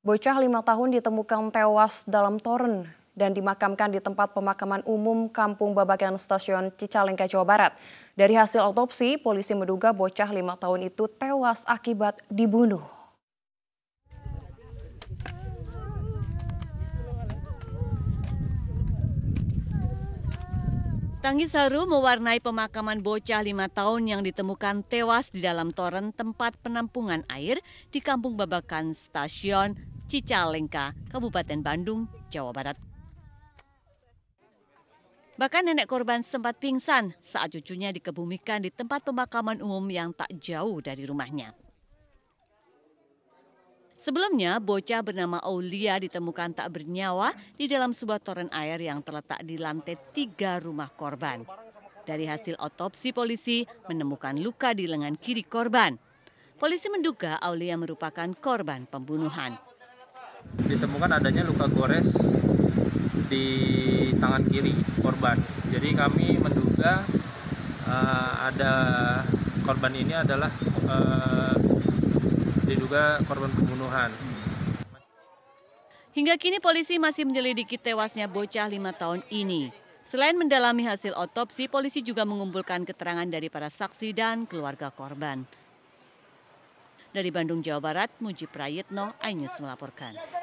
Bocah lima tahun ditemukan tewas dalam toren dan dimakamkan di tempat pemakaman umum Kampung Babakan Stasiun Cicalengka, Jawa Barat. Dari hasil autopsi, polisi menduga bocah lima tahun itu tewas akibat dibunuh. Tangis haru mewarnai pemakaman bocah lima tahun yang ditemukan tewas di dalam toren tempat penampungan air di Kampung Babakan Stasiun Cicalengka, Kabupaten Bandung, Jawa Barat. Bahkan nenek korban sempat pingsan saat cucunya dikebumikan di tempat pemakaman umum yang tak jauh dari rumahnya. Sebelumnya, bocah bernama Aulia ditemukan tak bernyawa di dalam sebuah toren air yang terletak di lantai tiga rumah korban. Dari hasil otopsi polisi menemukan luka di lengan kiri korban. Polisi menduga Aulia merupakan korban pembunuhan. Ditemukan adanya luka gores di tangan kiri korban. Jadi kami menduga uh, ada korban ini adalah uh, diduga korban pembunuhan. Hingga kini polisi masih menyelidiki tewasnya bocah lima tahun ini. Selain mendalami hasil otopsi, polisi juga mengumpulkan keterangan dari para saksi dan keluarga korban. Dari Bandung, Jawa Barat, Mujib Prayitno, iNews melaporkan.